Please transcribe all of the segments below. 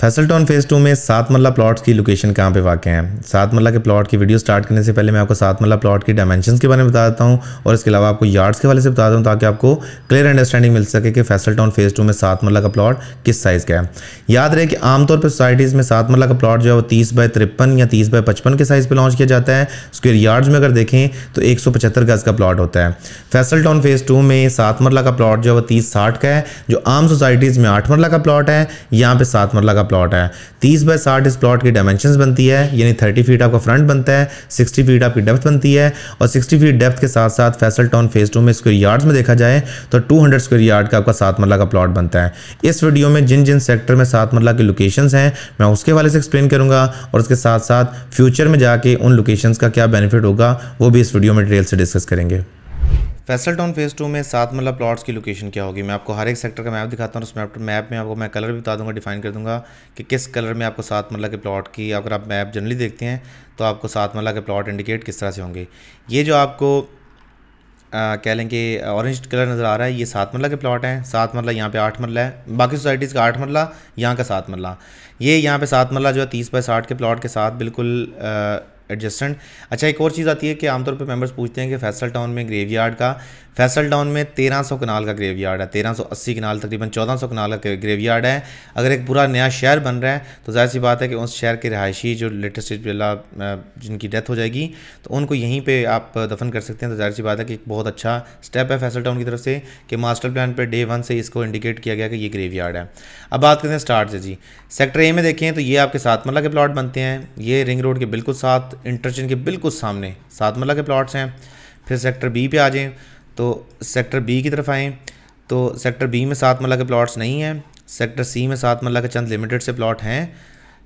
Faisal town phase two में सात मल्ला plots की लोकेशन कहाँ पे वाक़ हैं सात मल्ला के प्लॉट की वीडियो स्टार्ट करने से पहले मैं आपको सात मल्ला प्लॉट की डायमेंशन के बारे में बता देता हूँ और इसके अलावा आपको यार्ड्स के वाले से बता दूँ ताकि आपको क्लियर अंडरस्टैंडिंग मिल सके कि फैसल टाउन फेज़ टू में सात मल्ला का प्लॉट किस साइज़ का है याद रहे कि आमतौर पर सोसाइटीज़ में सात मल्ला का प्लॉट जो है वो तीस बाय तिरपन या तीस बाय पचपन के साइज़ पर लॉन्च किया जाता है स्क्वेयर यार्ड्स में अगर देखें तो एक सौ पचहत्तर गज़ का प्लॉट होता है फैसल टाउन फेज़ टू में सात मरला का प्लॉट जो है वो तीस साठ का है जो आम सोसाइटीज़ में आठ मरला का प्लॉट है यहाँ पर सात मरला का प्लॉट है तीस बाय साठ इस प्लॉट की डायमेंशन बनती है यानी थर्टी फीट आपका फ्रंट बनता है सिक्सटी फीट आपकी डेप्थ बनती है और सिक्सटी फीट डेप्थ के साथ साथ फैसल टाउन फेज टू में स्क्वेयर यार्ड्स में देखा जाए तो टू हंड्रेड स्क्वेयर यार्ड का आपका सात मरला का प्लॉट बनता है इस वीडियो में जिन जिन सेक्टर में सात मरला की लोकेशन हैं मैं उसके वाले से एक्सप्लेन करूँगा और उसके साथ साथ फ्यूचर में जाके उन लोकेशन का क्या बेनिफिट होगा वो भी इस वीडियो में डिटेल से डिस्कस करेंगे फैसल टाउन फेज़ टू में सात मतलब प्लॉट्स की लोकेशन क्या होगी मैं आपको हर एक सेक्टर का मैप दिखाता हूँ उस मैप मैप में आपको मैं कलर भी बता दूंगा डिफाइन कर दूंगा कि किस कलर में आपको सात मतलब के प्लॉट की अगर आप मैप जनरली देखते हैं तो आपको सात मतलब के प्लॉट इंडिकेट किस तरह से होंगे ये जो आपको कह लें कि ऑरेंज कलर नज़र आ रहा है ये सात मरला मतलब के प्लॉट हैं सात मरला मतलब यहाँ पे आठ मरला मतलब है बाकी सोसाइटीज़ का आठ मरला यहाँ का सात मरला ये यहाँ पे सात मरला जो है तीस बाय साठ के प्लॉट के साथ बिल्कुल आ, एडजस्टेंट अच्छा एक और चीज़ आती है कि आमतौर पर मेम्बर्स पूछते हैं कि फैसल टाउन में ग्रेवयार्ड का फैसल टाउन में 1300 कनाल का ग्रेवयार्ड है 1380 कनाल तकरीबन 1400 कनाल का ग्रेवयार्ड है अगर एक पूरा नया शहर बन रहा है तो जाहिर सी बात है कि उस शहर के रहायशी जो लेटेस्ट जिनकी डेथ हो जाएगी तो उनको यहीं पर आप दफन कर सकते हैं तो जाहिर सी बात है कि एक बहुत अच्छा स्टेप है फैसल टाउन की तरफ से कि मास्टर प्लान पर डे वन से इसको इंडिकेट किया गया कि ये ग्रेवयार्ड है अब बात करते हैं स्टार्ट से जी सेक्टर ए में देखें तो ये आपके साथ मल्ला मतलब के प्लाट बनते हैं ये रिंग रोड के बिल्कुल साथ इंटरचेंज के बिल्कुल सामने सात मरला के प्लाट्स हैं फिर सेक्टर बी पे आ जाएँ तो सेक्टर बी की तरफ आएँ तो सेक्टर बी में सात मल्ला के प्लाट्स नहीं हैं सेक्टर सी में सात मरला के चंद लिमिटेड से प्लाट हैं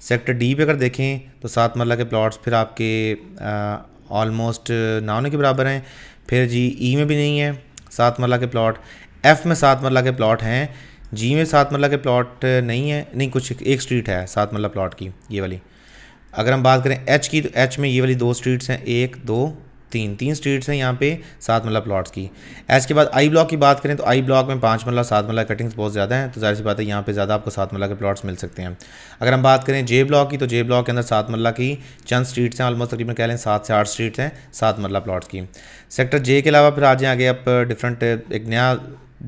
सेक्टर डी पे अगर देखें तो सात मरला के प्लाट्स फिर आपके ऑलमोस्ट ना होने के बराबर हैं फिर जी ई में भी नहीं है सात मरला के प्लाट एफ़ में सात मरला के प्लाट हैं जी में सात मरला के प्लाट नहीं है नहीं कुछ एक स्ट्रीट है सात मल्ला प्लाट की ये वाली अगर हम बात करें एच की तो एच में ये वाली दो स्ट्रीट्स हैं एक दो तीन तीन स्ट्रीट्स हैं यहाँ पे सात मल्ला प्लॉट्स की एच के बाद आई ब्लॉक की बात करें तो आई ब्लॉक में पाँच मल्ला सात मल्ला कटिंग्स बहुत ज़्यादा हैं तो जाहिर सी बात है यहाँ पे ज़्यादा आपको सात मल्ला के प्लॉट्स मिल सकते हैं अगर हम बात करें जे ब्लॉक की तो जे ब्लॉक के अंदर सात मल्ला की चंद स्ट्रीट्स हैं ऑलमोस्ट तकरीबन कह लें सात से आठ स्ट्रीट्स हैं सात मल्ला प्लाट्स की सेक्टर जे के अलावा फिर आ जाएँ आगे आप डिफरेंट एक नया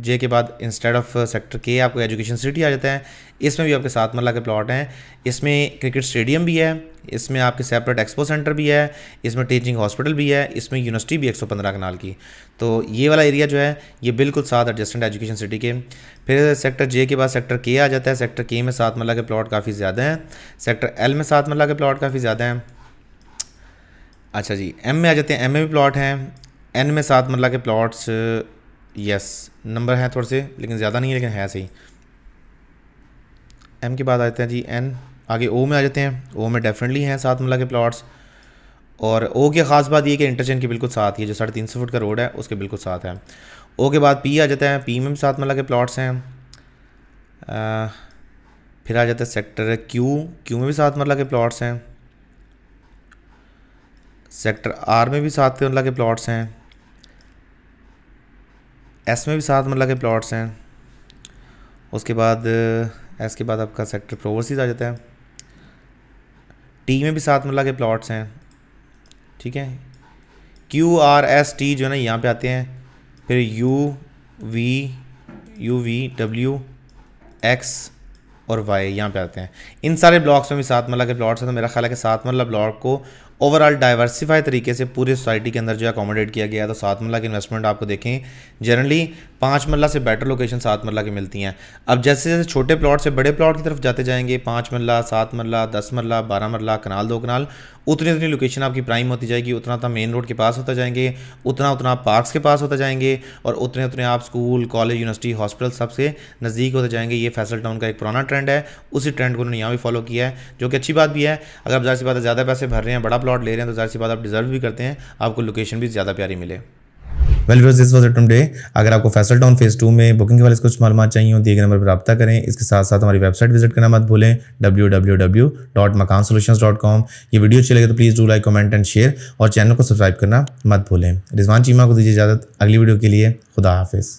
जे के बाद इंस्टेड ऑफ सेक्टर के आपको एजुकेशन सिटी आ जाता है इसमें भी आपके सात मरला के प्लॉट हैं इसमें क्रिकेट स्टेडियम भी है इसमें आपके सेपरेट एक्सपो सेंटर भी है इसमें टीचिंग हॉस्पिटल भी है इसमें यूनिवर्सिटी भी 115 कनाल की तो ये वाला एरिया जो है ये बिल्कुल साथ एडजस्टेंट एजुकेशन सिटी के फिर सेक्टर जे के बाद सेक्टर के आ जाता है सेक्टर के में सात मरला के प्लाट काफ़ी ज़्यादा हैं सेक्टर एल में सात मरला के प्लाट काफ़ी ज़्यादा हैं अच्छा जी एम में आ जाते हैं एम में भी प्लॉट हैं एन में सात मरला के प्लाट्स यस नंबर हैं थोड़े से लेकिन ज़्यादा नहीं है लेकिन है सही एम के बाद आ जाते हैं जी एन आगे ओ में आ जाते हैं ओ में डेफिनेटली हैं सात मिला के प्लाट्स और ओ की ख़ास बात ये कि इंटरचेंज के बिल्कुल साथ ही जो साढ़े तीन सौ फुट का रोड है उसके बिल्कुल साथ है ओ के बाद पी आ जाता है पी में भी सात मिला के प्लाट्स हैं आ, फिर आ जाता है सेक्टर क्यू क्यू में भी सात मरला के प्लाट्स हैं सेक्टर आर में भी सात मरला के प्लाट्स हैं एस में भी सात मरला मतलब के प्लॉट्स हैं उसके बाद एस के बाद आपका सेक्टर प्रोवर्सीज आ जाता है टी में भी सात मरला मतलब के प्लॉट्स हैं ठीक है क्यू आर एस टी जो है ना यहाँ पे आते हैं फिर U V U V W X और वाई यहाँ पे आते हैं इन सारे ब्लॉक्स में भी सात मरला के प्लॉट्स हैं तो मेरा ख्याल है कि सात मरला ब्लॉक को ओवरऑल डाइवर्सिफाई तरीके से पूरी सोसाइटी के अंदर जो है अकोमोडेट किया गया है तो सात मरला की इन्वेस्टमेंट आपको देखें जनरली पाँच मरला से बेटर लोकेशन सात मरला की मिलती हैं अब जैसे जैसे छोटे प्लॉट से बड़े प्लॉट की तरफ जाते जाएंगे पाँच मरला सात मरला दस मरला बारह मरला कनाल दो कनाल उतनी उतनी लोकेशन आपकी प्राइम होती जाएगी उतना उतना मेन रोड के पास होता जाएंगे उतना उतना आप पार्क्स के पास होता जाएंगे और उतने उतने आप स्कूल कॉलेज यूनिवर्सिटी हॉस्पिटल सबसे नज़दीक होते जाएंगे ये फैसल टाउन का एक पुराना ट्रेंड है उसी ट्रेंड को उन्होंने यहाँ भी फॉलो किया है जो कि अच्छी बात भी है अगर आप ज़ाहिर सी बात ज़्यादा पैसे भर रहे हैं बड़ा प्लॉट ले रहे हैं तो ज़ाहिर सी बात आप डिजर्व भी करते हैं आपको लोकेशन भी ज़्यादा प्यारी मिले well viewers this was atom today अगर आपको फैसल टाउन फेज टू में बुकिंग के वाले कुछ मालूम चाहिए हो दिए गए नंबर पर रब्ता करें इसके साथ साथ हमारी वेबसाइट विजिट करना मत भूलें W W W dot Makaan solution dot com ये वीडियो अच्छी लगे तो please do like comment and share और चैनल को सब्सक्राइब करना मत भूलें रिजवान चीमा को दीजिए इजाज़त अगली वीडियो के लिए खुदा हाफिज़